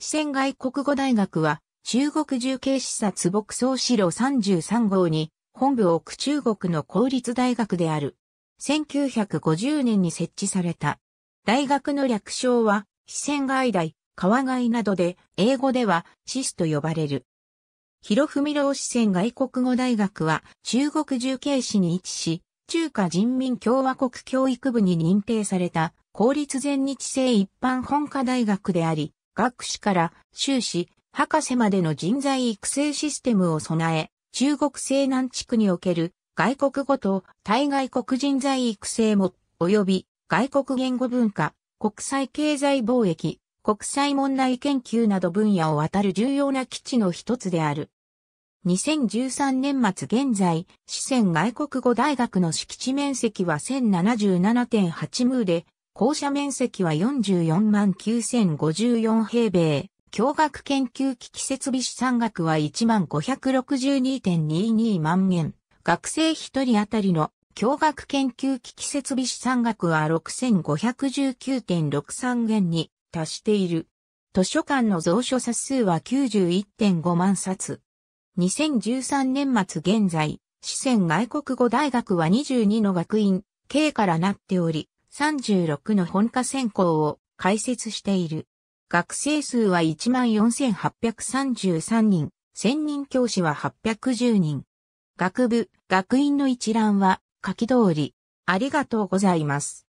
四川外国語大学は、中国重慶視察牧草史料33号に、本部を置く中国の公立大学である。1950年に設置された。大学の略称は、四川外大、川外などで、英語では、シスと呼ばれる。広文郎四川外国語大学は、中国重慶市に位置し、中華人民共和国教育部に認定された、公立全日制一般本科大学であり、学士から修士、博士までの人材育成システムを備え、中国西南地区における外国語と対外国人材育成も、及び外国言語文化、国際経済貿易、国際問題研究など分野を渡る重要な基地の一つである。2013年末現在、四川外国語大学の敷地面積は1077.8ムーで、校舎面積は44万9054平米。教学研究機器設備資産額は1万562.22万円。学生1人当たりの教学研究機器設備資産額は6519.63円に達している。図書館の蔵書冊数は91.5万冊。2013年末現在、四川外国語大学は22の学院、K からなっており、36の本科専攻を開設している。学生数は14,833人、専任教師は810人。学部、学院の一覧は書き通り。ありがとうございます。